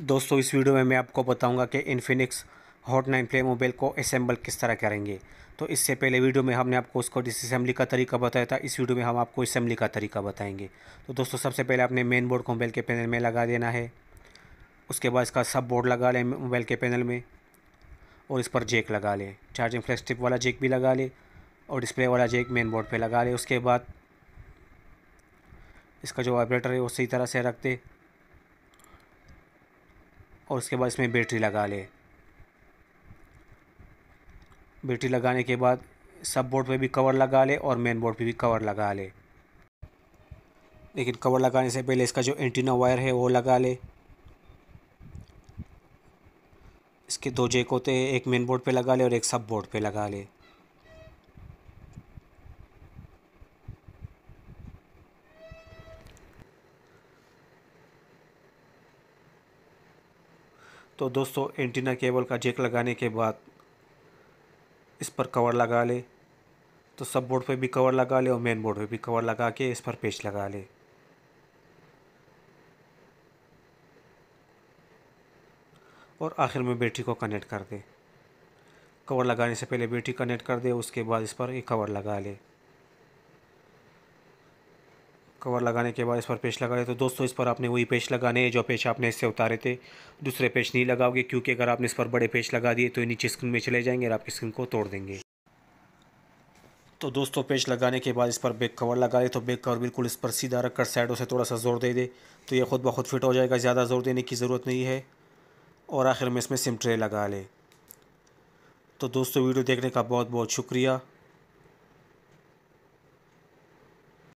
दोस्तों इस वीडियो में मैं आपको बताऊंगा कि Infinix Hot nine Play mobile को असेंबल किस तरह करेंगे तो इससे पहले वीडियो में हमने आपको उसको डिसअसेंबली का तरीका बताया था इस वीडियो में हम आपको असेंबली का तरीका बताएंगे तो दोस्तों सबसे पहले आपने मेन बोर्ड को मोबाइल के पैनल में लगा देना है उसके बाद इसका सब बोर्ड लगा लें मोबाइल के पैनल में और इस पर जेक लगा लें चार्जिंग टिप वाला जेक भी लगा लें और डिस्प्ले वाला जेक मेन बोर्ड पर लगा लें उसके बाद इसका जो वाइब्रेटर है सही तरह से रख दें और उसके बाद इसमें बैटरी लगा ले बैटरी लगाने के बाद सब बोर्ड पे भी कवर लगा ले और मेन बोर्ड पे भी कवर लगा ले लेकिन कवर लगाने से पहले इसका जो एंटीना वायर है वो लगा ले इसके दो जेक होते हैं एक मेन बोर्ड पे लगा ले और एक सब बोर्ड पे लगा ले तो दोस्तों एंटीना केबल का जेक लगाने के बाद इस पर कवर लगा ले तो सब बोर्ड पे भी कवर लगा ले और मेन बोर्ड पे भी कवर लगा के इस पर पेच लगा ले और आखिर में बैटरी को कनेक्ट कर दे कवर लगाने से पहले बैटरी कनेक्ट कर दे उसके बाद इस पर एक कवर लगा ले कवर लगाने के बाद इस पर पेश लगा रहे तो दोस्तों इस पर आपने वही पेश लगाने हैं जो पेश आपने इससे उतारे थे दूसरे पेश नहीं लगाओगे क्योंकि अगर आपने इस पर बड़े पेश लगा दिए तो ये नीचे स्क्रीन में चले जाएंगे और आपकी स्क्रीन को तोड़ देंगे तो दोस्तों पेच लगाने के बाद इस पर बैक कवर लगा दे तो बैक कवर बिल्कुल इस पर सीधा रख कर साइडों से थोड़ा सा जोर दे दे तो ये खुद ब खुद फिट हो जाएगा ज़्यादा जोर देने की ज़रूरत नहीं है और आखिर में इसमें सिम ट्रे लगा ले तो दोस्तों वीडियो देखने का बहुत बहुत शुक्रिया